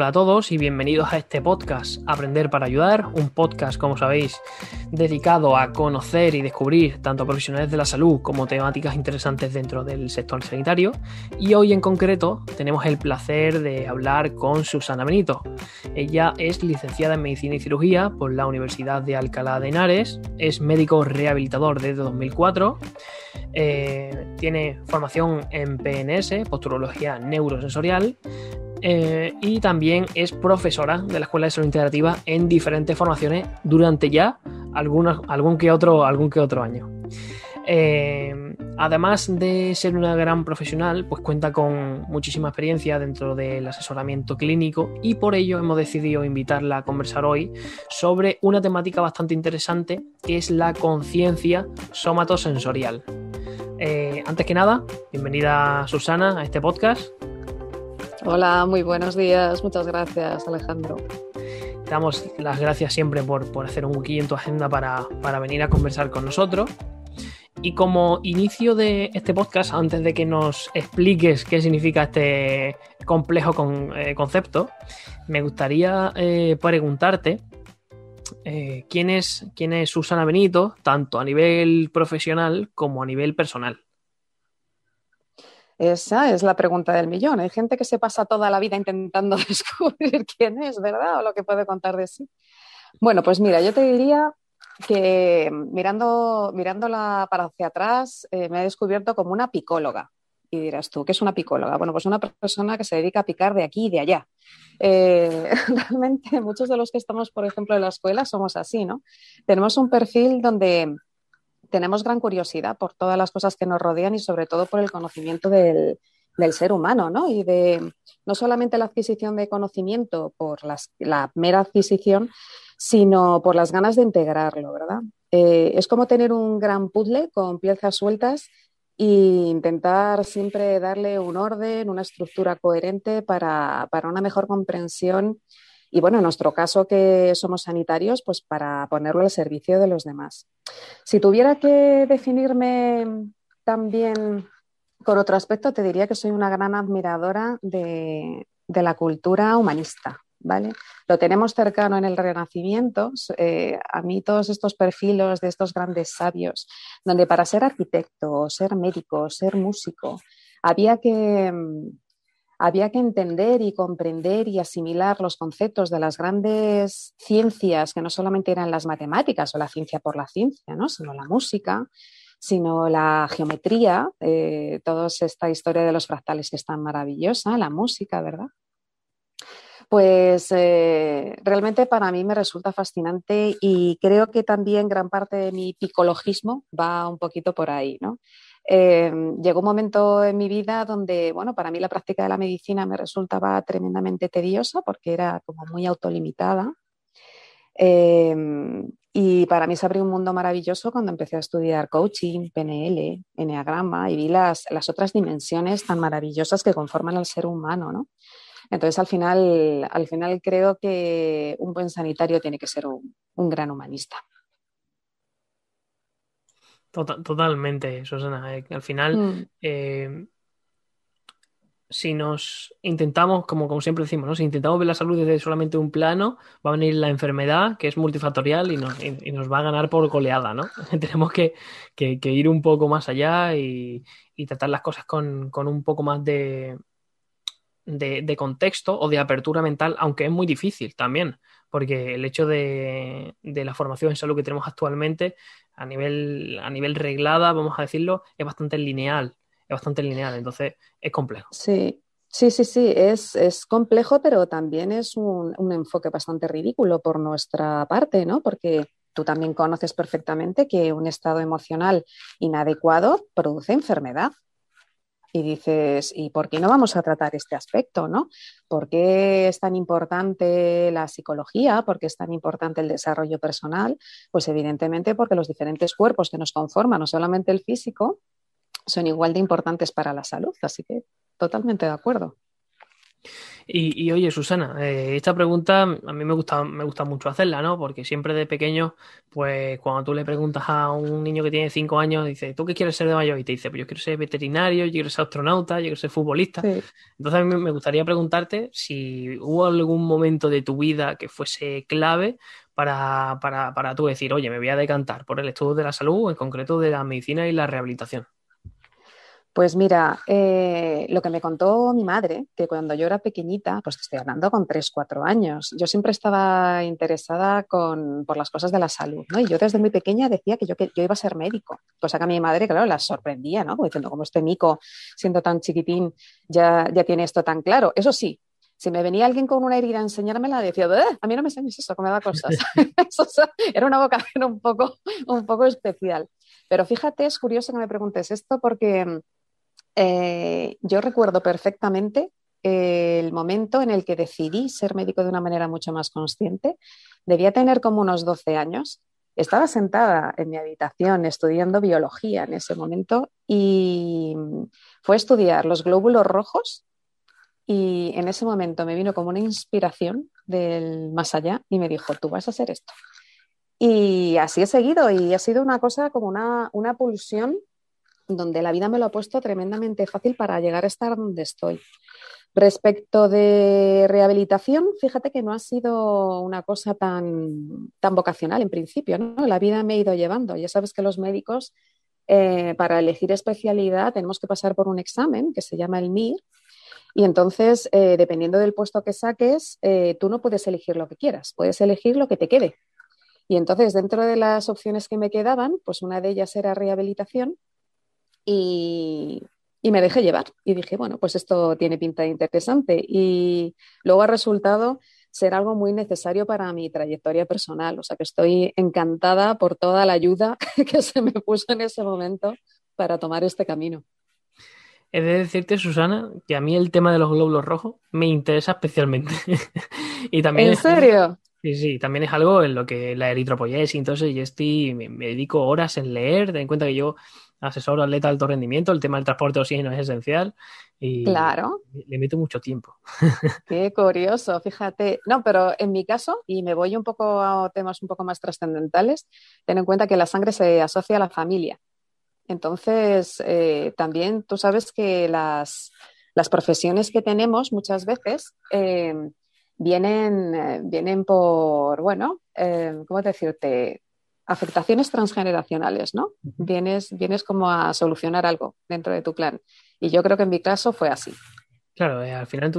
Hola a todos y bienvenidos a este podcast Aprender para Ayudar, un podcast, como sabéis, dedicado a conocer y descubrir tanto profesionales de la salud como temáticas interesantes dentro del sector sanitario. Y hoy en concreto tenemos el placer de hablar con Susana Benito. Ella es licenciada en Medicina y Cirugía por la Universidad de Alcalá de Henares, es médico rehabilitador desde 2004, eh, tiene formación en PNS, posturología neurosensorial, eh, y también es profesora de la Escuela de Salud Integrativa en diferentes formaciones durante ya algún, que otro, algún que otro año. Eh, además de ser una gran profesional, pues cuenta con muchísima experiencia dentro del asesoramiento clínico y por ello hemos decidido invitarla a conversar hoy sobre una temática bastante interesante que es la conciencia somatosensorial. Eh, antes que nada, bienvenida Susana a este podcast. Hola, muy buenos días. Muchas gracias, Alejandro. Te damos las gracias siempre por, hacer un buquillo en tu agenda para, venir a conversar con nosotros. Y como inicio de este podcast, antes de que nos expliques qué significa este complejo eh, concepto, me gustaría eh, preguntarte eh, ¿quién, es, quién es Susana Benito, tanto a nivel profesional como a nivel personal. Esa es la pregunta del millón. Hay gente que se pasa toda la vida intentando descubrir quién es, ¿verdad? O lo que puede contar de sí. Bueno, pues mira, yo te diría que mirando, mirándola para hacia atrás, eh, me he descubierto como una picóloga. Y dirás tú, ¿qué es una picóloga? Bueno, pues una persona que se dedica a picar de aquí y de allá. Eh, realmente muchos de los que estamos, por ejemplo, en la escuela somos así, ¿no? Tenemos un perfil donde tenemos gran curiosidad por todas las cosas que nos rodean y sobre todo por el conocimiento del, ser humano, ¿no? Y de no solamente la adquisición de conocimiento por la mera adquisición, sino por las ganas de integrarlo, ¿verdad? Eh, es como tener un gran puzzle con piezas sueltas e intentar siempre darle un orden, una estructura coherente para, para una mejor comprensión y bueno, en nuestro caso que somos sanitarios, pues para ponerlo al servicio de los demás. Si tuviera que definirme también con otro aspecto, te diría que soy una gran admiradora de, la cultura humanista. ¿Vale? Lo tenemos cercano en el Renacimiento. Eh, a mí todos estos perfiles de estos grandes sabios, donde para ser arquitecto, ser médico, ser músico, había que, mm, había que entender y comprender y asimilar los conceptos de las grandes ciencias, que no solamente eran las matemáticas o la ciencia por la ciencia, ¿no? sino la música, sino la geometría, eh, toda esta historia de los fractales que es tan maravillosa, la música, ¿verdad? Pues eh, realmente para mí me resulta fascinante y creo que también gran parte de mi picologismo va un poquito por ahí, ¿no? Em, llegó un momento en mi vida donde, bueno, para mí la práctica de la medicina me resultaba tremendamente tediosa porque era como muy autolimitada. Em, y para mí se abrió un mundo maravilloso cuando empecé a estudiar coaching, PNL, Enneagrama y vi las, las otras dimensiones tan maravillosas que conforman al ser humano, ¿no? Entonces, al final, al final creo que un buen sanitario tiene que ser un gran humanista. Tota-, totalmente, Susana. Eh, al final, mm. eh, si nos intentamos, como, como siempre decimos, ¿no? si intentamos ver la salud desde solamente un plano, va a venir la enfermedad, que es multifactorial, y nos, nos va a ganar por goleada, ¿no? Tenemos que, que, ir un poco más allá y, tratar las cosas con, con, un poco más de, de contexto o de apertura mental, aunque es muy difícil también porque el hecho de, la formación en salud que tenemos actualmente a nivel, a nivel reglada, vamos a decirlo, es bastante lineal, es bastante lineal, entonces es complejo. Sí, Sí, sí, sí, es, complejo, pero también es un, un, enfoque bastante ridículo por nuestra parte, ¿no? Porque tú también conoces perfectamente que un estado emocional inadecuado produce enfermedad y dices, ¿y por qué no vamos a tratar este aspecto? ¿no? ¿Por qué es tan importante la psicología? ¿Por qué es tan importante el desarrollo personal? Pues evidentemente porque los diferentes cuerpos que nos conforman, no solamente el físico, son igual de importantes para la salud. Así que totalmente de acuerdo. Y, oye, Susana, eh, esta pregunta a mí me gusta, me gusta mucho hacerla, ¿no? Porque siempre de pequeño, pues cuando tú le preguntas a un niño que tiene cinco años, dice, ¿tú qué quieres ser de mayor? Y te dice, pues yo quiero ser veterinario, yo quiero ser astronauta, yo quiero ser futbolista. Entonces a mí me gustaría preguntarte si hubo algún momento de tu vida que fuese clave para, para, para tú decir, oye, me voy a decantar por el estudio de la salud, en concreto de la medicina y la rehabilitación. Pues mira, eh, lo que me contó mi madre, que cuando yo era pequeñita, pues estoy hablando con 3, 4 años, yo siempre estaba interesada por las cosas de la salud, ¿no? Y yo desde muy pequeña decía que yo, iba a ser médico, cosa que a mi madre, claro, la sorprendía, ¿no? Como diciendo, como este mico, siendo tan chiquitín, ya, ya tiene esto tan claro. Eso sí, si me venía alguien con una herida a enseñármela, decía, a mí no me enseñes eso, que me da cosas. era una vocación un poco, un poco especial. Pero fíjate, es curioso que me preguntes esto porque eh, yo recuerdo perfectamente eh, el momento en el que decidí ser médico de una manera mucho más consciente. Debía tener como unos 12 años. Estaba sentada en mi habitación estudiando biología en ese momento y fue a estudiar los glóbulos rojos y en ese momento me vino como una inspiración del más allá y me dijo, tú vas a hacer esto. Y así he seguido y ha sido una cosa como una, una pulsión donde la vida me lo ha puesto tremendamente fácil para llegar a estar donde estoy. Respecto de rehabilitación, fíjate que no ha sido una cosa tan, tan vocacional en principio, La vida me ha ido llevando. Ya sabes que los médicos, eh, para elegir especialidad, tenemos que pasar por un examen que se llama el MIR. Y entonces, eh, dependiendo del puesto que saques, eh, tú no puedes elegir lo que quieras, puedes elegir lo que te quede. Y entonces, dentro de las opciones que me quedaban, pues una de ellas era rehabilitación y, me dejé llevar y dije, bueno, pues esto tiene pinta interesante y luego ha resultado ser algo muy necesario para mi trayectoria personal, o sea que estoy encantada por toda la ayuda que se me puso en ese momento para tomar este camino. He de decirte, Susana, que a mí el tema de los glóbulos rojos me interesa especialmente. y también ¿En serio? Sí, sí, también es algo en lo que la eritropoyesis, entonces yo estoy, me, me dedico horas en leer, ten en cuenta que yo asesor atleta de alto rendimiento, el tema del transporte de oxígeno es esencial y le meto mucho tiempo. Qué curioso, fíjate. No, pero en mi caso, y me voy un poco a temas un poco más trascendentales, ten en cuenta que la sangre se asocia a la familia. Entonces, eh, también tú sabes que las, profesiones que tenemos muchas veces eh, vienen, eh, vienen por, bueno, ¿cómo decirte? afectaciones transgeneracionales, ¿no? Vienes, vienes como a solucionar algo dentro de tu clan. Y yo creo que en mi caso fue así. Claro, eh, al final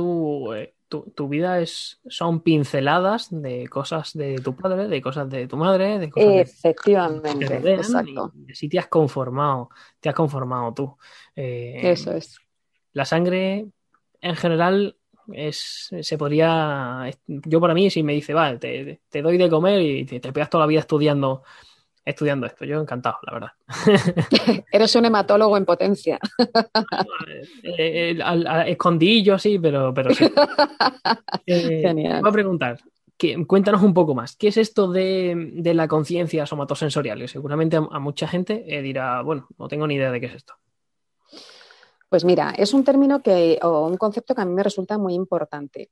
eh, tu, tu, vida es, son pinceladas de cosas de tu padre, de cosas de tu madre, de cosas Efectivamente, de, exacto. Y, te has conformado, te has conformado tú. Eh, Eso es. La sangre en general es, se podría, yo para mí si me dice, vale, te, doy de comer y te, te, pegas toda la vida estudiando estudiando esto, yo encantado, la verdad. Eres un hematólogo en potencia. eh, eh, eh al, pero, pero sí. Eh, voy a preguntar, que, cuéntanos un poco más, ¿qué es esto de, la conciencia somatosensorial? Que seguramente a mucha gente dirá, bueno, no tengo ni idea de qué es esto. Pues mira, es un término que, o un concepto que a mí me resulta muy importante.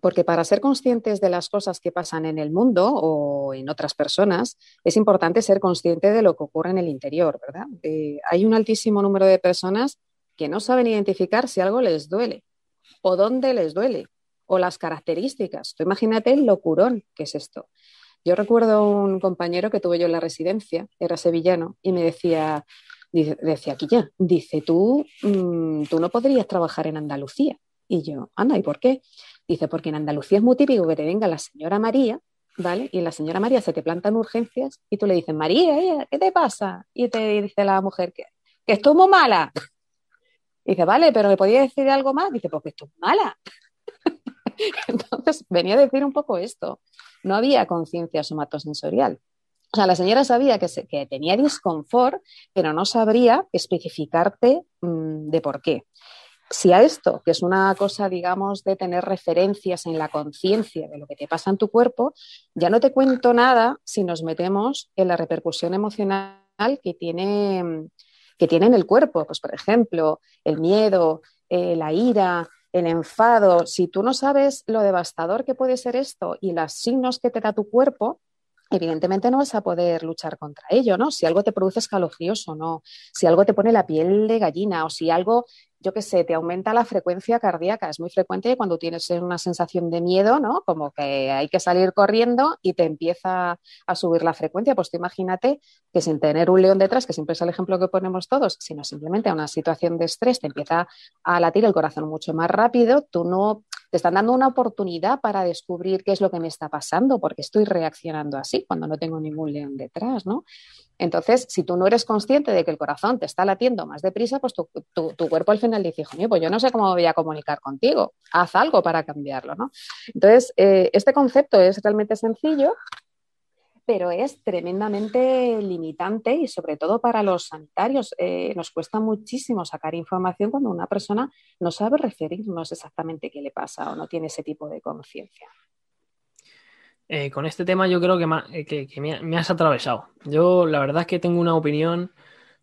Porque para ser conscientes de las cosas que pasan en el mundo o en otras personas, es importante ser consciente de lo que ocurre en el interior, ¿verdad? hay un altísimo número de personas que no saben identificar si algo les duele o dónde les duele o las características. Tú imagínate el locurón que es esto. Yo recuerdo un compañero que tuve yo en la residencia, era sevillano, y me decía, dice, decía ya. dice, tú, mm, tú no podrías trabajar en Andalucía. Y yo, anda, ¿y por qué? Dice, porque en Andalucía es muy típico que te venga la señora María, ¿vale? Y la señora María se te plantan urgencias y tú le dices, María, ¿qué te pasa? Y te dice la mujer, que, que estoy muy mala. dice, vale, pero me podía decir algo más? Dice, porque pues estuvo estoy mala. Entonces, venía a decir un poco esto. No había conciencia somatosensorial. O sea, la señora sabía que, tenía disconfort, pero no sabría especificarte mm, de por qué. Si a esto, que es una cosa, digamos, de tener referencias en la conciencia de lo que te pasa en tu cuerpo, ya no te cuento nada si nos metemos en la repercusión emocional que tiene, mm, que tiene en el cuerpo. Pues, por ejemplo, el miedo, eh, la ira, el enfado. Si tú no sabes lo devastador que puede ser esto y los signos que te da tu cuerpo, evidentemente no vas a poder luchar contra ello, ¿no? Si algo te produce escalofríos o no, si algo te pone la piel de gallina o si algo yo qué sé, te aumenta la frecuencia cardíaca. Es muy frecuente cuando tienes una sensación de miedo, ¿no? Como que hay que salir corriendo y te empieza a subir la frecuencia. Pues tú imagínate que sin tener un león detrás, que siempre es el ejemplo que ponemos todos, sino simplemente a una situación de estrés te empieza a latir el corazón mucho más rápido, tú no te están dando una oportunidad para descubrir qué es lo que me está pasando, porque estoy reaccionando así cuando no tengo ningún león detrás, ¿no? Entonces, si tú no eres consciente de que el corazón te está latiendo más deprisa, pues tu cuerpo al final él dice, hijo mío, pues yo no sé cómo voy a comunicar contigo, haz algo para cambiarlo, ¿no? Entonces, eh, este concepto es realmente sencillo, pero es tremendamente limitante y sobre todo para los sanitarios. Eh, nos cuesta muchísimo sacar información cuando una persona no sabe referirnos exactamente qué le pasa o no tiene ese tipo de conciencia. Eh, con este tema yo creo que, me, has atravesado. Yo la verdad es que tengo una opinión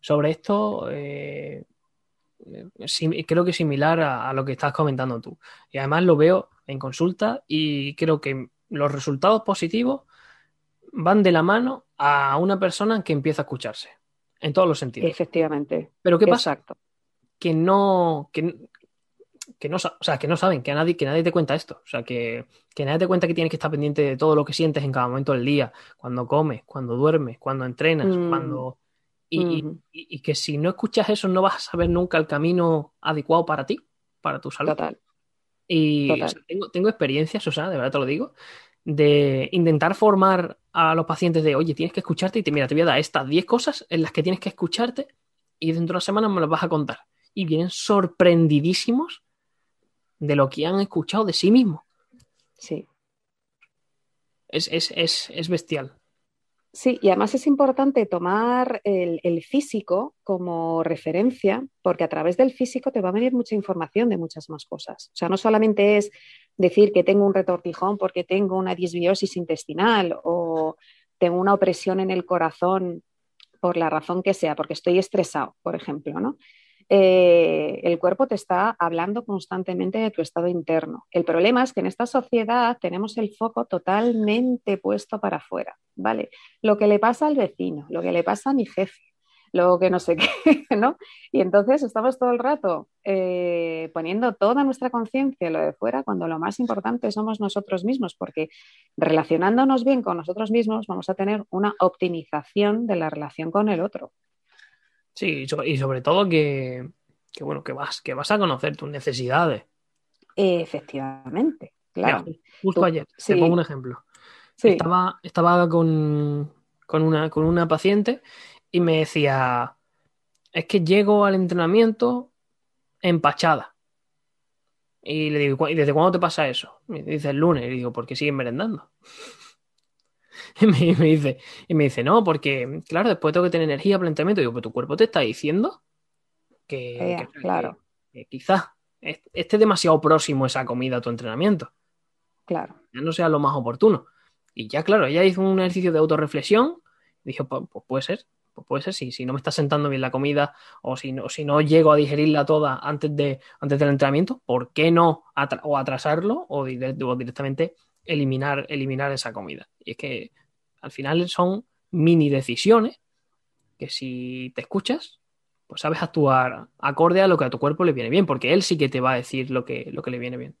sobre esto eh, creo que similar a, lo que estás comentando tú. Y además lo veo en consulta y creo que los resultados positivos van de la mano a una persona que empieza a escucharse, en todos los sentidos. Efectivamente. Pero ¿qué pasa? Que no, que, no, que no saben, que, nadie, que nadie te cuenta esto. O sea, que, nadie te cuenta que tienes que estar pendiente de todo lo que sientes en cada momento del día, cuando comes, cuando duermes, cuando entrenas, mm. cuando y, que si no escuchas eso no vas a saber nunca el camino adecuado para ti, para tu salud. Y tengo, tengo experiencias, o sea, de verdad te lo digo, de intentar formar a los pacientes de, oye, tienes que escucharte y te, mira, te voy a dar estas 10 cosas en las que tienes que escucharte y dentro de una semana me las vas a contar. Y vienen sorprendidísimos de lo que han escuchado de sí mismos. Sí. es bestial. Sí, y además es importante tomar el, físico como referencia, porque a través del físico te va a venir mucha información de muchas más cosas. O sea, no solamente es decir que tengo un retortijón porque tengo una disbiosis intestinal o tengo una opresión en el corazón por la razón que sea, porque estoy estresado, por ejemplo, ¿no? Eh, el cuerpo te está hablando constantemente de tu estado interno. El problema es que en esta sociedad tenemos el foco totalmente puesto para afuera, ¿vale? Lo que le pasa al vecino, lo que le pasa a mi jefe, lo que no sé qué, ¿no? Y entonces estamos todo el rato eh, poniendo toda nuestra conciencia en lo de fuera cuando lo más importante somos nosotros mismos, porque relacionándonos bien con nosotros mismos vamos a tener una optimización de la relación con el otro. Sí, y sobre, todo que, bueno, que vas, que vas a conocer tus necesidades. Efectivamente, claro. justo ayer, te pongo un ejemplo. Estaba, estaba con, una, paciente y me decía, es que llego al entrenamiento empachada. Y le digo, ¿y desde cuándo te pasa eso? me dice el lunes. Y digo, porque siguen merendando. Y me, dice, y me dice, no, porque, claro, después tengo que tener energía, planteamiento. entrenamiento. digo, pero tu cuerpo te está diciendo que, eh, claro. quizás esté demasiado próximo esa comida a tu entrenamiento. Claro. Ya no sea lo más oportuno. Y ya, claro, ella hizo un ejercicio de autorreflexión. dijo, pues, pues, puede ser, pues puede ser, si, si no me está sentando bien la comida o si no, si no llego a digerirla toda antes, de, antes del entrenamiento, ¿por qué no o atrasarlo o directamente eliminar, eliminar esa comida. Y es que al final son mini decisiones que si te escuchas, pues sabes actuar acorde a lo que a tu cuerpo le viene bien, porque él sí que te va a decir lo que, lo que le viene bien.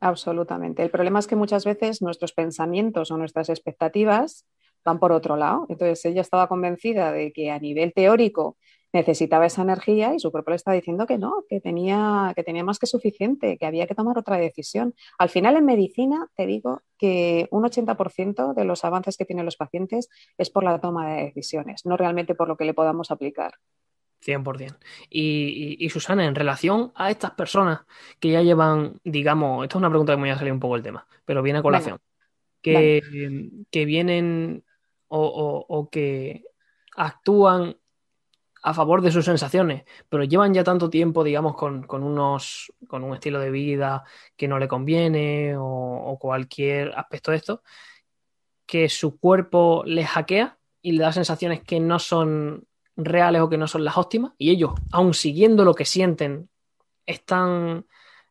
Absolutamente. El problema es que muchas veces nuestros pensamientos o nuestras expectativas van por otro lado. Entonces ella estaba convencida de que a nivel teórico necesitaba esa energía y su cuerpo le está diciendo que no, que tenía, que tenía más que suficiente, que había que tomar otra decisión. Al final, en medicina, te digo que un 80% de los avances que tienen los pacientes es por la toma de decisiones, no realmente por lo que le podamos aplicar. 100%. Y, y, Susana, en relación a estas personas que ya llevan, digamos, esto es una pregunta que me voy a salir un poco el tema, pero viene a colación, que, vienen o que actúan a favor de sus sensaciones, pero llevan ya tanto tiempo, digamos, con, unos, con un estilo de vida que no le conviene o, cualquier aspecto de esto, que su cuerpo les hackea y le da sensaciones que no son reales o que no son las óptimas, y ellos, aun siguiendo lo que sienten, están,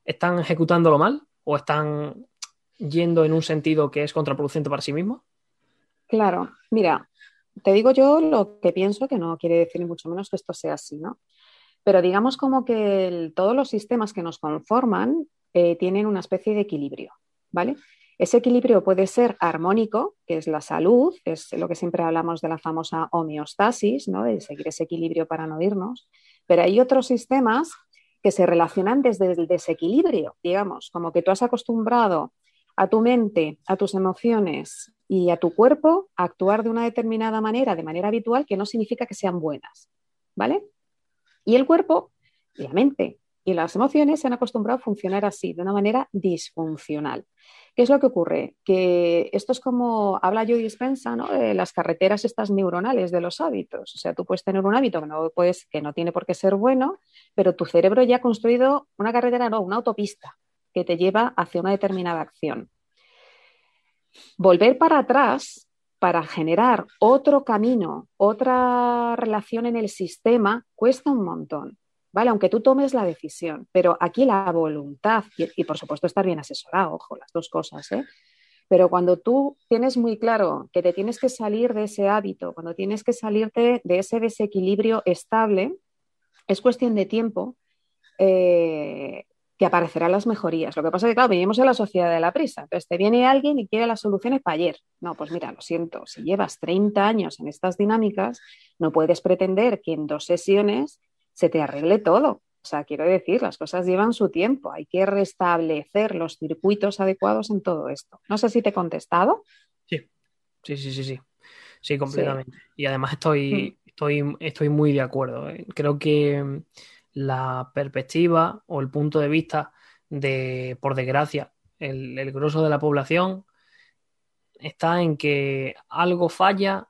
están ejecutándolo mal o están yendo en un sentido que es contraproducente para sí mismo. Claro, mira, te digo yo lo que pienso, que no quiere decir ni mucho menos que esto sea así, ¿no? Pero digamos como que todos los sistemas que nos conforman eh, tienen una especie de equilibrio, ¿vale? Ese equilibrio puede ser armónico, que es la salud, es lo que siempre hablamos de la famosa homeostasis, ¿no? de seguir ese equilibrio para no irnos, pero hay otros sistemas que se relacionan desde el desequilibrio, digamos, como que tú has acostumbrado a tu mente, a tus emociones y a tu cuerpo actuar de una determinada manera, de manera habitual, que no significa que sean buenas, ¿vale? Y el cuerpo y la mente y las emociones se han acostumbrado a funcionar así, de una manera disfuncional. ¿Qué es lo que ocurre? Que esto es como habla yo Dispensa, ¿no? De las carreteras estas neuronales de los hábitos. O sea, tú puedes tener un hábito que no, que no tiene por qué ser bueno, pero tu cerebro ya ha construido una carretera, no, una autopista, que te lleva hacia una determinada acción. Volver para atrás para generar otro camino, otra relación en el sistema, cuesta un montón, ¿vale? Aunque tú tomes la decisión, pero aquí la voluntad y, por supuesto estar bien asesorado, ojo, las dos cosas, ¿eh? Pero cuando tú tienes muy claro que te tienes que salir de ese hábito, cuando tienes que salirte de ese desequilibrio estable, es cuestión de tiempo eh, que aparecerán las mejorías. Lo que pasa es que, claro, vivimos en la sociedad de la prisa. Entonces, te viene alguien y quiere las soluciones para ayer. No, pues mira, lo siento, si llevas 30 años en estas dinámicas, no puedes pretender que en dos sesiones se te arregle todo. O sea, quiero decir, las cosas llevan su tiempo. Hay que restablecer los circuitos adecuados en todo esto. No sé si te he contestado. Sí, sí, sí, sí, sí. Sí, completamente. Y además estoy, mm. estoy, estoy muy de acuerdo. ¿eh? Creo que la perspectiva o el punto de vista de, por desgracia, el, grueso de la población está en que algo falla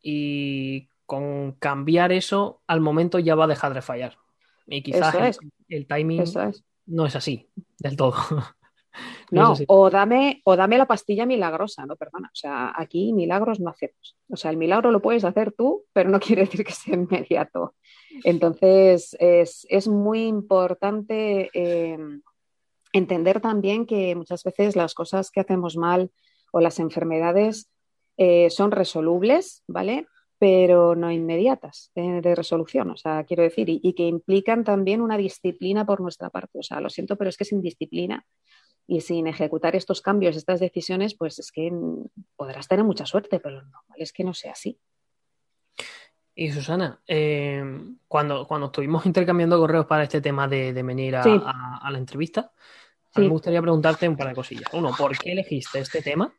y con cambiar eso al momento ya va a dejar de fallar. Y quizás el, timing no es así del todo. No, o, dame, o dame la pastilla milagrosa, no, perdona. O sea, aquí milagros no hacemos. O sea, el milagro lo puedes hacer tú, pero no quiere decir que sea inmediato. Entonces, es, muy importante em, entender también que muchas veces las cosas que hacemos mal o las enfermedades eh, son resolubles, ¿vale? pero no inmediatas eh, de, resolución, o sea, quiero decir, y, y, que implican también una disciplina por nuestra parte. O sea, lo siento, pero es que sin disciplina y sin ejecutar estos cambios, estas decisiones, pues es que podrás tener mucha suerte, pero lo normal es que no sea así. Y Susana, eh, cuando, cuando estuvimos intercambiando correos para este tema de, venir a, la entrevista, me gustaría preguntarte un par de cosillas. Uno, ¿por qué elegiste este tema?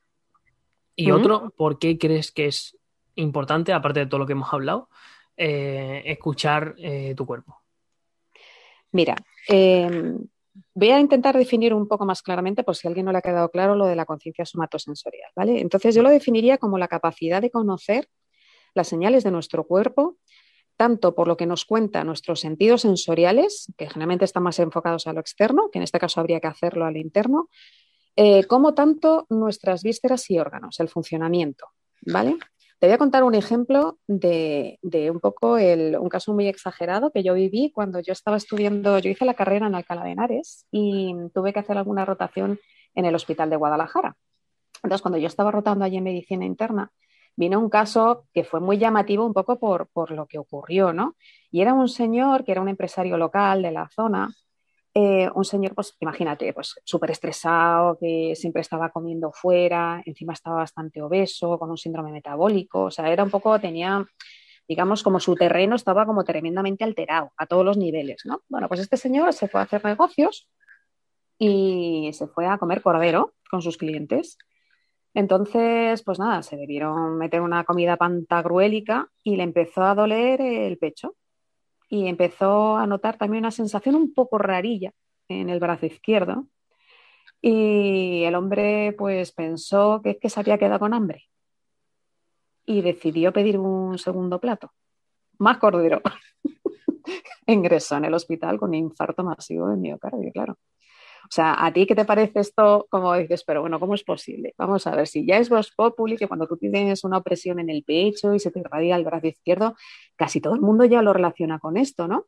Y mm. otro, ¿por qué crees que es importante, aparte de todo lo que hemos hablado, eh, escuchar eh, tu cuerpo? Mira, em, Voy a intentar definir un poco más claramente, por si a alguien no le ha quedado claro, lo de la conciencia somatosensorial, ¿vale? Entonces yo lo definiría como la capacidad de conocer las señales de nuestro cuerpo, tanto por lo que nos cuenta nuestros sentidos sensoriales, que generalmente están más enfocados a lo externo, que en este caso habría que hacerlo a lo interno, eh, como tanto nuestras vísceras y órganos, el funcionamiento, ¿vale? Te voy a contar un ejemplo de, un poco un caso muy exagerado que yo viví cuando yo estaba estudiando, yo hice la carrera en Alcalá de Henares y tuve que hacer alguna rotación en el hospital de Guadalajara. Entonces, cuando yo estaba rotando allí en medicina interna, vino un caso que fue muy llamativo un poco por, por lo que ocurrió, ¿no? Y era un señor que era un empresario local de la zona eh, un señor, pues imagínate, pues súper estresado, que siempre estaba comiendo fuera, encima estaba bastante obeso, con un síndrome metabólico, o sea, era un poco, tenía, digamos, como su terreno estaba como tremendamente alterado a todos los niveles, ¿no? Bueno, pues este señor se fue a hacer negocios y se fue a comer cordero con sus clientes. Entonces, pues nada, se debieron meter una comida pantagruélica y le empezó a doler el pecho y empezó a notar también una sensación un poco rarilla en el brazo izquierdo. Y el hombre pues pensó que es que se había quedado con hambre y decidió pedir un segundo plato, más cordero. Ingresó en el hospital con infarto masivo de miocardio, claro. O sea, ¿a ti qué te parece esto? Como dices, pero bueno, ¿cómo es posible? Vamos a ver, si ya es vos, Populi, que cuando tú tienes una opresión en el pecho y se te irradia el brazo izquierdo, casi todo el mundo ya lo relaciona con esto, ¿no?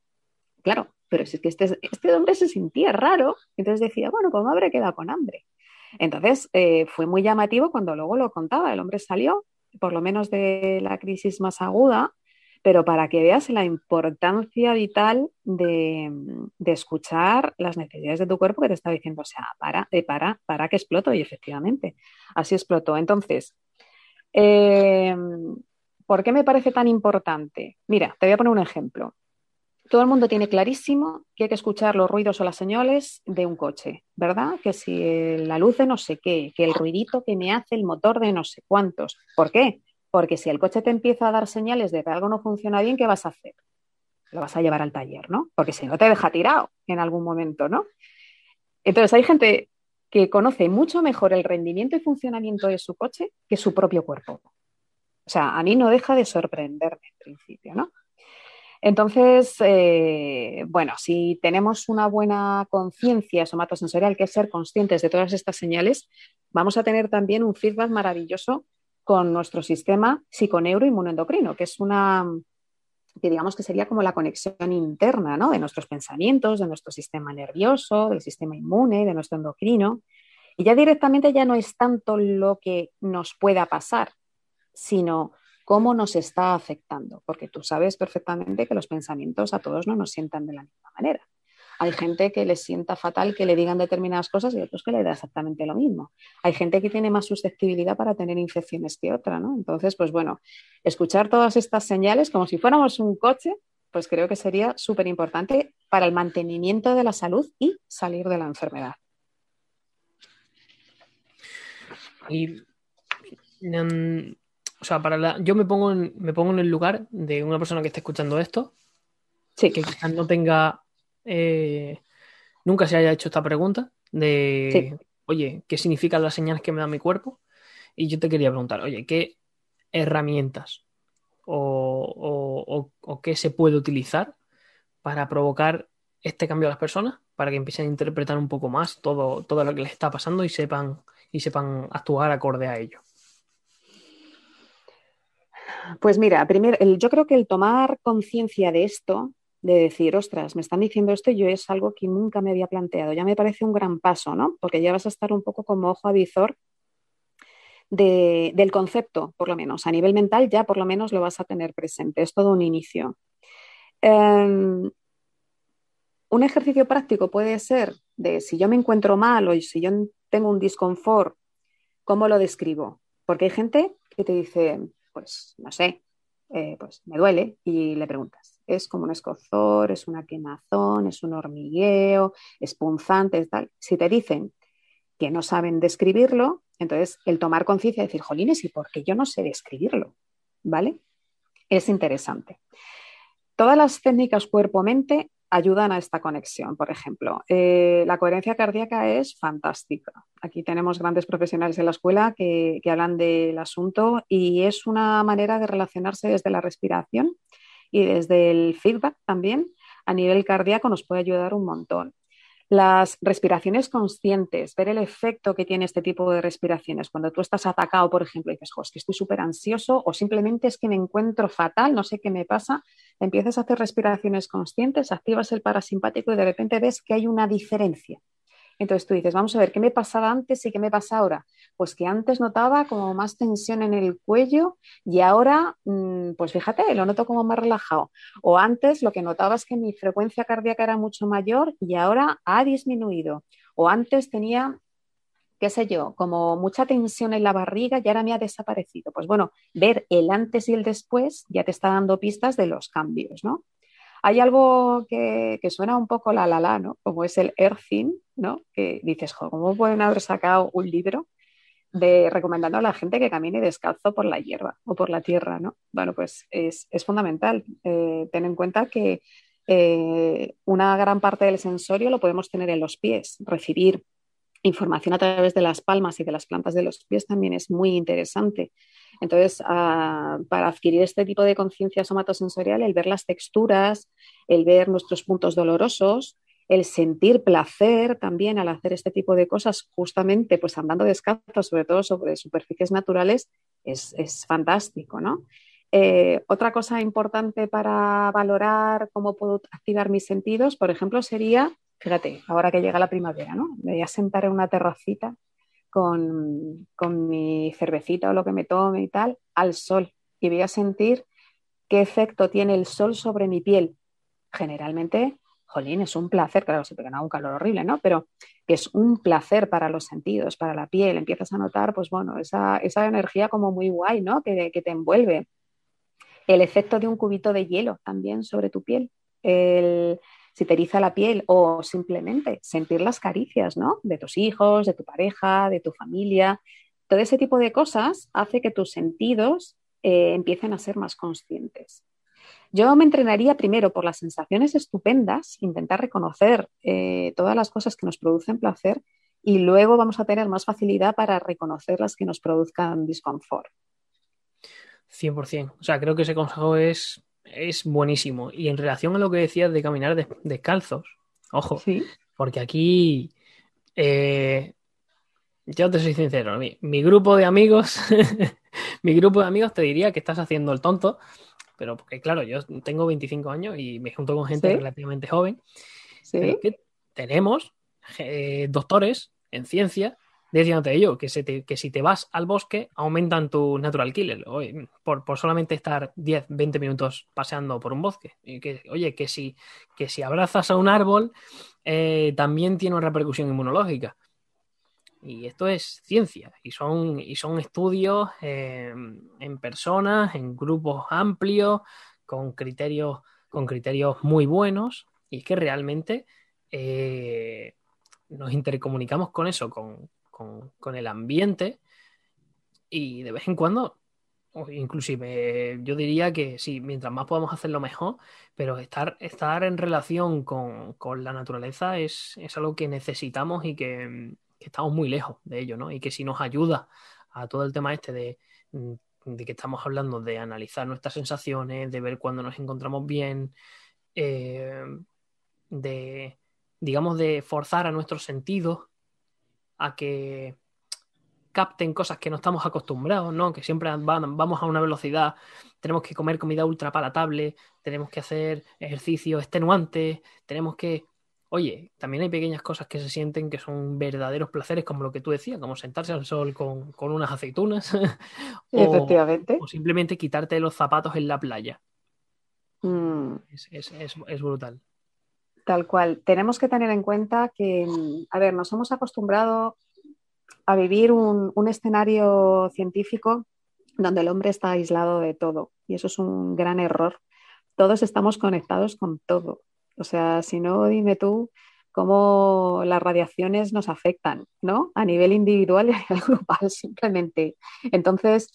Claro, pero es que este, este, hombre se sentía raro, entonces decía, bueno, ¿cómo me habré quedado con hambre. Entonces eh, fue muy llamativo cuando luego lo contaba, el hombre salió, por lo menos de la crisis más aguda, pero para que veas la importancia vital de, escuchar las necesidades de tu cuerpo que te está diciendo, o sea, para, eh, para, para que exploto, y efectivamente, así explotó. Entonces, eh, ¿por qué me parece tan importante? Mira, te voy a poner un ejemplo. Todo el mundo tiene clarísimo que hay que escuchar los ruidos o las señales de un coche, ¿verdad? Que si la luz de no sé qué, que el ruidito que me hace el motor de no sé cuántos. ¿Por qué? Porque si el coche te empieza a dar señales de que algo no funciona bien, ¿qué vas a hacer? Lo vas a llevar al taller, ¿no? Porque si no te deja tirado en algún momento, ¿no? Entonces hay gente que conoce mucho mejor el rendimiento y funcionamiento de su coche que su propio cuerpo. O sea, a mí no deja de sorprenderme en principio, ¿no? Entonces, eh, bueno, si tenemos una buena conciencia somatosensorial, que es ser conscientes de todas estas señales, vamos a tener también un feedback maravilloso con nuestro sistema psiconeuroinmunoendocrino, que es una que digamos que sería como la conexión interna ¿no? de nuestros pensamientos, de nuestro sistema nervioso, del sistema inmune, de nuestro endocrino. Y ya directamente ya no es tanto lo que nos pueda pasar, sino cómo nos está afectando, porque tú sabes perfectamente que los pensamientos a todos no nos sientan de la misma manera. Hay gente que le sienta fatal que le digan determinadas cosas y otros que le da exactamente lo mismo. Hay gente que tiene más susceptibilidad para tener infecciones que otra, ¿no? Entonces, pues bueno, escuchar todas estas señales como si fuéramos un coche, pues creo que sería súper importante para el mantenimiento de la salud y salir de la enfermedad. Y mm, o sea, para yo me pongo, en, me pongo en el lugar de una persona que está escuchando esto, sí. que quizás no tenga eh, nunca se haya hecho esta pregunta de, oye, ¿qué significan las señales que me da mi cuerpo? Y yo te quería preguntar, oye, ¿qué herramientas o, qué se puede utilizar para provocar este cambio a las personas? Para que empiecen a interpretar un poco más todo, lo que les está pasando y sepan, y sepan actuar acorde a ello. Pues mira, primero, yo creo que el tomar conciencia de esto de decir, ostras, me están diciendo esto y yo es algo que nunca me había planteado. Ya me parece un gran paso, ¿no? Porque ya vas a estar un poco como ojo avizor de, del concepto, por lo menos. A nivel mental ya por lo menos lo vas a tener presente. Es todo un inicio. Em, un ejercicio práctico puede ser de si yo me encuentro mal o si yo tengo un disconfort, ¿cómo lo describo? Porque hay gente que te dice, pues no sé, eh, pues me duele y le preguntas es como un escozor, es una quemazón, es un hormigueo, es punzante, tal. Si te dicen que no saben describirlo, entonces el tomar conciencia y decir, jolines, ¿y por qué yo no sé describirlo? ¿Vale? Es interesante. Todas las técnicas cuerpo-mente ayudan a esta conexión. Por ejemplo, eh, la coherencia cardíaca es fantástica. Aquí tenemos grandes profesionales en la escuela que hablan del asunto y es una manera de relacionarse desde la respiración y desde el feedback también a nivel cardíaco nos puede ayudar un montón. Las respiraciones conscientes, ver el efecto que tiene este tipo de respiraciones. Cuando tú estás atacado, por ejemplo, y dices, jo, que estoy súper ansioso o simplemente es que me encuentro fatal, no sé qué me pasa, empiezas a hacer respiraciones conscientes, activas el parasimpático y de repente ves que hay una diferencia. Entonces tú dices, vamos a ver, ¿qué me pasaba antes y qué me pasa ahora? pues que antes notaba como más tensión en el cuello y ahora, mm, pues fíjate, lo noto como más relajado. O antes lo que notaba es que mi frecuencia cardíaca era mucho mayor y ahora ha disminuido. O antes tenía qué sé yo, como mucha tensión en la barriga y ahora me ha desaparecido. Pues bueno, ver el antes y el después ya te está dando pistas de los cambios, ¿no? Hay algo que, suena un poco la la la, ¿no? Como es el Erzin ¿no? Que dices, jo, ¿cómo pueden haber sacado un libro de recomendando a la gente que camine descalzo por la hierba o por la tierra, ¿no? Bueno, pues es, es fundamental eh, tener en cuenta que eh, una gran parte del sensorio lo podemos tener en los pies, recibir información a través de las palmas y de las plantas de los pies también es muy interesante. Entonces, ah, para adquirir este tipo de conciencia somatosensorial, el ver las texturas, el ver nuestros puntos dolorosos, el sentir placer también al hacer este tipo de cosas, justamente pues andando descalzo, sobre todo sobre superficies naturales, es, fantástico, ¿no? Eh, otra cosa importante para valorar cómo puedo activar mis sentidos, por ejemplo, sería, fíjate, ahora que llega la primavera, ¿no? Me voy a sentar en una terracita con, con mi cervecita o lo que me tome y tal, al sol, y voy a sentir qué efecto tiene el sol sobre mi piel. Generalmente jolín, es un placer, claro, siempre que no un calor horrible, ¿no? Pero que es un placer para los sentidos, para la piel, empiezas a notar, pues bueno, esa, energía como muy guay, ¿no? Que, te envuelve. El efecto de un cubito de hielo también sobre tu piel. El, si te eriza la piel o simplemente sentir las caricias, ¿no? De tus hijos, de tu pareja, de tu familia. Todo ese tipo de cosas hace que tus sentidos eh, empiecen a ser más conscientes. Yo me entrenaría primero por las sensaciones estupendas, intentar reconocer eh, todas las cosas que nos producen placer y luego vamos a tener más facilidad para reconocer las que nos produzcan disconfort. 100%. O sea, creo que ese consejo es, es buenísimo. Y en relación a lo que decías de caminar descalzos, ojo, porque aquí... Eh, yo te soy sincero, mi grupo de amigos, mi grupo de amigos te diría que estás haciendo el tonto pero porque claro, yo tengo 25 años y me junto con gente relativamente joven, tenemos eh, doctores en ciencia diciéndote ello, que, que si te vas al bosque aumentan tu natural killer por, solamente estar 10, 20 minutos paseando por un bosque. que, oye, que si, que si abrazas a un árbol eh, también tiene una repercusión inmunológica. Y esto es ciencia y son, y son estudios eh, en personas, en grupos amplios, con criterios, con criterios muy buenos. Y que realmente eh, nos intercomunicamos con eso, con, el ambiente. Y de vez en cuando, inclusive yo diría que sí, mientras más podamos hacerlo mejor, pero estar, estar en relación con, la naturaleza es algo que necesitamos y que que estamos muy lejos de ello, ¿no? Y que si nos ayuda a todo el tema este de, mm, que estamos hablando de analizar nuestras sensaciones, de ver cuándo nos encontramos bien, eh, de, digamos, de forzar a nuestros sentidos a que capten cosas que no estamos acostumbrados, ¿no? Que siempre vamos a una velocidad, tenemos que comer comida ultra palatable, tenemos que hacer ejercicios extenuantes, tenemos que Oye, también hay pequeñas cosas que se sienten que son verdaderos placeres, como lo que tú decías, como sentarse al sol con, unas aceitunas. Efectivamente. O simplemente quitarte los zapatos en la playa. Mm. Es, brutal. Tal cual. Tenemos que tener en cuenta que, a ver, nos hemos acostumbrado a vivir un, un, escenario científico donde el hombre está aislado de todo. Y eso es un gran error. Todos estamos conectados con todo. O sea, si no, dime tú cómo las radiaciones nos afectan, ¿no? A nivel individual y a nivel global, simplemente. Entonces,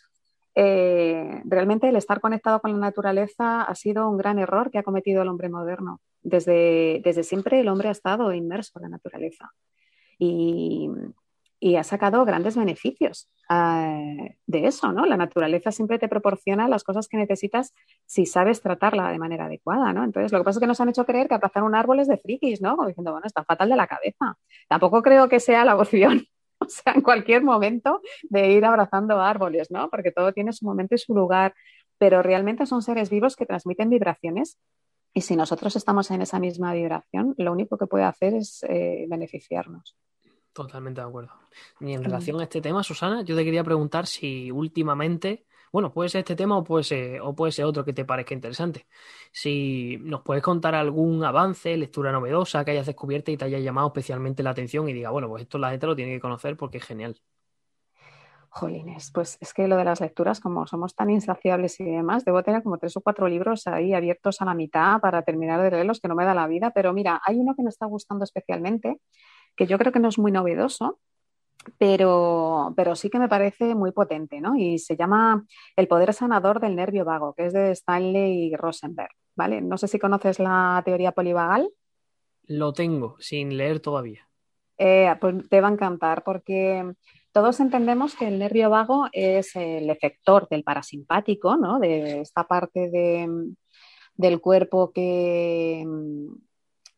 eh, realmente el estar conectado con la naturaleza ha sido un gran error que ha cometido el hombre moderno. Desde, desde siempre el hombre ha estado inmerso en la naturaleza. Y, y ha sacado grandes beneficios eh, de eso, ¿no? La naturaleza siempre te proporciona las cosas que necesitas si sabes tratarla de manera adecuada, ¿no? Entonces, lo que pasa es que nos han hecho creer que abrazar un árbol es de frikis, ¿no? diciendo, bueno, está fatal de la cabeza. Tampoco creo que sea la opción, o sea, en cualquier momento de ir abrazando árboles, ¿no? Porque todo tiene su momento y su lugar, pero realmente son seres vivos que transmiten vibraciones y si nosotros estamos en esa misma vibración, lo único que puede hacer es eh, beneficiarnos. Totalmente de acuerdo. Y en relación a este tema, Susana, yo te quería preguntar si últimamente, bueno, puede ser este tema o puede ser, o puede otro que te parezca interesante. Si nos puedes contar algún avance, lectura novedosa que hayas descubierto y te haya llamado especialmente la atención y diga, bueno, pues esto la gente lo tiene que conocer porque es genial. Jolines, pues es que lo de las lecturas, como somos tan insaciables y demás, debo tener como tres o cuatro libros ahí abiertos a la mitad para terminar de leerlos, que no me da la vida, pero mira, hay uno que me está gustando especialmente, que yo creo que no es muy novedoso, pero, pero sí que me parece muy potente, ¿no? Y se llama El poder sanador del nervio vago, que es de Stanley y Rosenberg, ¿vale? No sé si conoces la teoría polivagal. Lo tengo, sin leer todavía. Eh, pues te va a encantar, porque todos entendemos que el nervio vago es el efector del parasimpático, ¿no? De esta parte del cuerpo que,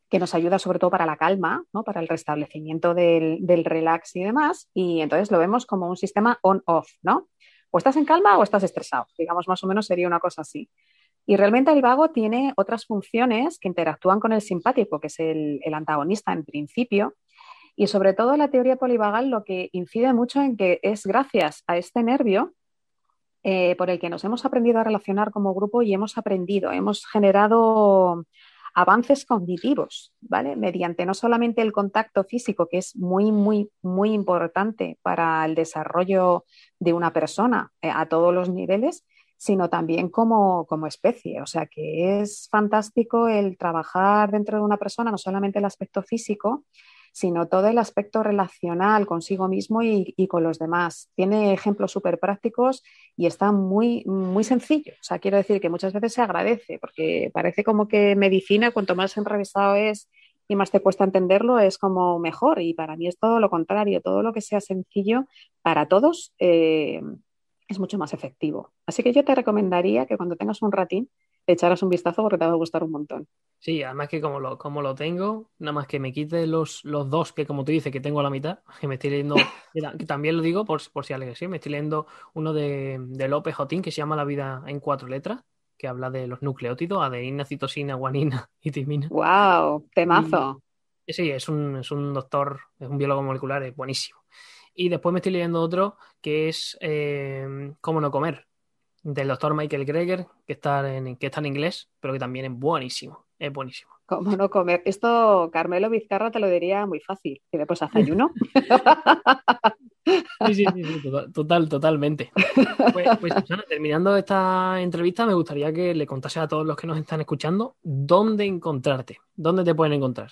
que nos ayuda sobre todo para la calma, ¿no? para el restablecimiento del, relax y demás. Y entonces lo vemos como un sistema on-off, ¿no? O estás en calma o estás estresado, digamos más o menos sería una cosa así. Y realmente el vago tiene otras funciones que interactúan con el simpático, que es el, antagonista en principio. Y sobre todo la teoría polivagal lo que incide mucho en que es gracias a este nervio eh, por el que nos hemos aprendido a relacionar como grupo y hemos aprendido, hemos generado avances cognitivos, ¿vale? Mediante no solamente el contacto físico, que es muy, muy, muy importante para el desarrollo de una persona eh, a todos los niveles, sino también como, como, especie. O sea que es fantástico el trabajar dentro de una persona, no solamente el aspecto físico, sino todo el aspecto relacional consigo mismo y, con los demás. Tiene ejemplos súper prácticos y está muy, muy sencillo. O sea, quiero decir que muchas veces se agradece, porque parece como que medicina, cuanto más enrevesado es y más te cuesta entenderlo, es como mejor. Y para mí es todo lo contrario. Todo lo que sea sencillo para todos eh, es mucho más efectivo. Así que yo te recomendaría que cuando tengas un ratín, echaras un vistazo porque te va a gustar un montón. Sí, además que como lo, como lo tengo, nada más que me quite los, los dos que como tú dices que tengo a la mitad, que me estoy leyendo, que también lo digo por, por si alguien sí, me estoy leyendo uno de, López Jotín que se llama La vida en cuatro letras, que habla de los nucleótidos, adeína, citosina, guanina y timina. ¡Wow! Temazo. sí, es un, doctor, es un biólogo molecular, es buenísimo. Y después me estoy leyendo otro que es eh, Cómo no comer, del doctor Michael Greger, que está, en, que está en inglés, pero que también es buenísimo, es buenísimo. ¿Cómo no comer? Esto Carmelo Vizcarra te lo diría muy fácil, que después hace ayuno. sí, sí, sí, total, totalmente. Pues, pues Susana, terminando esta entrevista, me gustaría que le contase a todos los que nos están escuchando dónde encontrarte, dónde te pueden encontrar.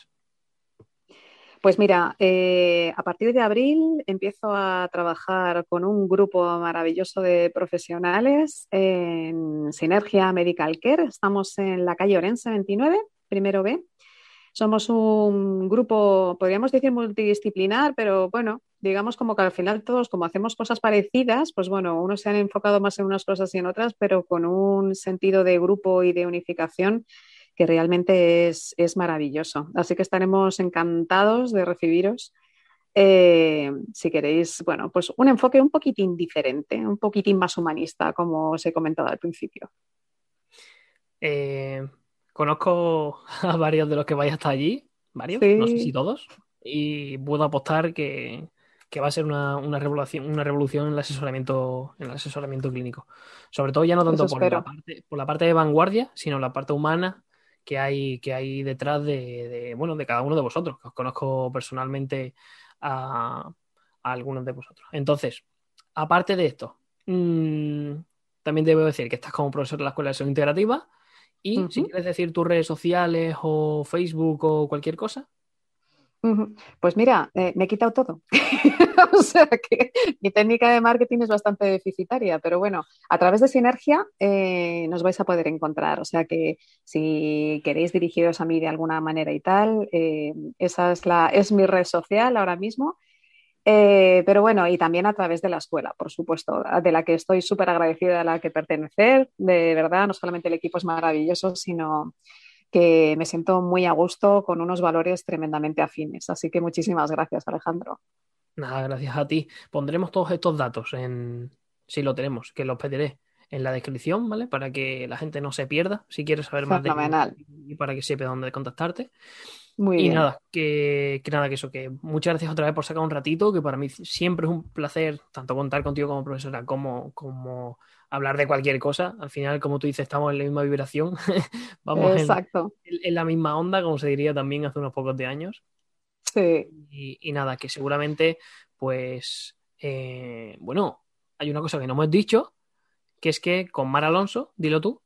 Pues mira, eh, a partir de abril empiezo a trabajar con un grupo maravilloso de profesionales en Sinergia Medical Care. Estamos en la calle Orense 29, primero B. Somos un grupo, podríamos decir, multidisciplinar, pero bueno, digamos como que al final todos, como hacemos cosas parecidas, pues bueno, unos se han enfocado más en unas cosas y en otras, pero con un sentido de grupo y de unificación que realmente es, maravilloso. Así que estaremos encantados de recibiros. Eh, si queréis, bueno, pues un enfoque un poquitín diferente, un poquitín más humanista, como os he comentado al principio. Eh, conozco a varios de los que vais hasta allí, varios, no sé si todos, y puedo apostar que, va a ser una, revolución, una revolución en el asesoramiento, en el asesoramiento clínico. Sobre todo ya no tanto por por la parte de vanguardia, sino la parte humana que hay, que hay detrás de, bueno, de cada uno de vosotros, que os conozco personalmente a, a algunos de vosotros. Entonces, aparte de esto, mm, también debo decir que estás como profesor de la Escuela de Sesión Integrativa y si quieres decir tus redes sociales o Facebook o cualquier cosa. Pues mira, eh, me he quitado todo. o sea que mi técnica de marketing es bastante deficitaria, pero bueno, a través de Sinergia eh, nos vais a poder encontrar. O sea que si queréis dirigiros a mí de alguna manera y tal, eh, esa es, la, es mi red social ahora mismo. pero bueno, y también a través de la escuela, por supuesto, de la que estoy súper agradecida a la que pertenecer. De verdad, no solamente el equipo es maravilloso, sino que me siento muy a gusto con unos valores tremendamente afines. Así que muchísimas gracias, Alejandro. Nada, gracias a ti. Pondremos todos estos datos en, si lo tenemos, que los pediré en la descripción, ¿vale? Para que la gente no se pierda, si quieres saber más Fenomenal. de y para que sepa dónde contactarte. Muy y nada, que, que, nada, que eso, que muchas gracias otra vez por sacar un ratito, que para mí siempre es un placer tanto contar contigo como profesora como, como hablar de cualquier cosa. Al final, como tú dices, estamos en la misma vibración, vamos En, la misma onda, como se diría también hace unos pocos de años. Sí. Y, nada, que seguramente, pues, eh, bueno, hay una cosa que no hemos dicho, que es que con Mar Alonso, dilo tú,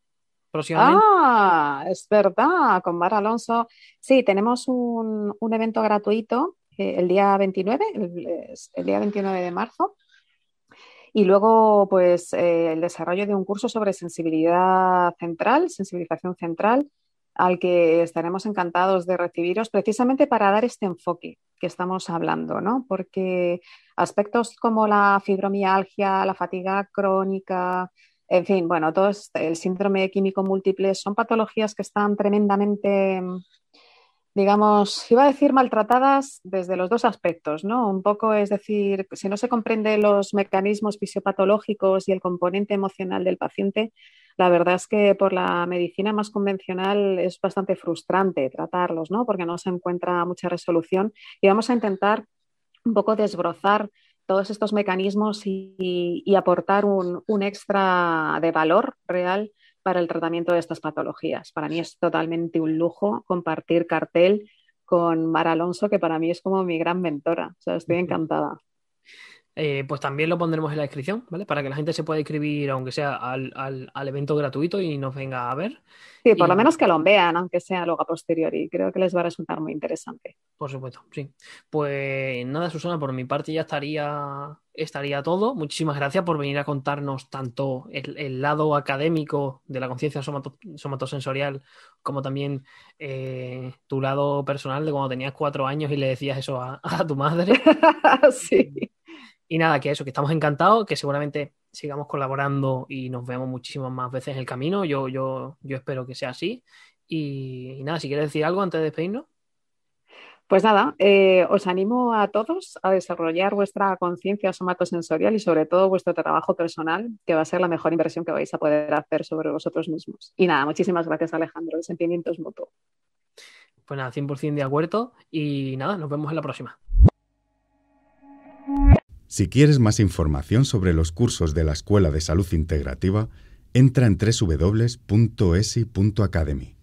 próximamente. Ah, es verdad, con Mar Alonso. Sí, tenemos un, evento gratuito eh, el día 29, el, el día 29 de marzo y luego, pues, eh, el desarrollo de un curso sobre sensibilidad central, sensibilización central, al que estaremos encantados de recibiros precisamente para dar este enfoque que estamos hablando, ¿no? Porque aspectos como la fibromialgia, la fatiga crónica, en fin, bueno, todo este, el síndrome químico múltiple son patologías que están tremendamente digamos, iba a decir maltratadas desde los dos aspectos, ¿no? Un poco, es decir, si no se comprende los mecanismos fisiopatológicos y el componente emocional del paciente, la verdad es que por la medicina más convencional es bastante frustrante tratarlos, ¿no? Porque no se encuentra mucha resolución y vamos a intentar un poco desbrozar todos estos mecanismos y, aportar un extra de valor real para el tratamiento de estas patologías. Para mí es totalmente un lujo compartir cartel con Mar Alonso, que para mí es como mi gran mentora. estoy encantada. Eh, pues también lo pondremos en la descripción, ¿vale? Para que la gente se pueda inscribir, aunque sea al, al, evento gratuito y nos venga a ver. Sí, por lo menos que lo vean, aunque sea luego a posteriori. Creo que les va a resultar muy interesante. Por supuesto, sí. Pues nada, Susana, por mi parte ya estaría, estaría todo. Muchísimas gracias por venir a contarnos tanto el, lado académico de la conciencia somatosensorial como también eh, tu lado personal de cuando tenías cuatro años y le decías eso a, a tu madre. sí. Y nada, que eso, que estamos encantados, que seguramente sigamos colaborando y nos vemos muchísimas más veces en el camino. Yo, yo, yo espero que sea así. Y, nada, si quieres decir algo antes de despedirnos. Pues nada, eh, os animo a todos a desarrollar vuestra conciencia somatosensorial y sobre todo vuestro trabajo personal, que va a ser la mejor inversión que vais a poder hacer sobre vosotros mismos. Y nada, muchísimas gracias Alejandro, el sentimiento es mutuo. Pues nada, 100% de acuerdo y nada, nos vemos en la próxima. Si quieres más información sobre los cursos de la Escuela de Salud Integrativa, entra en www.esi.academy.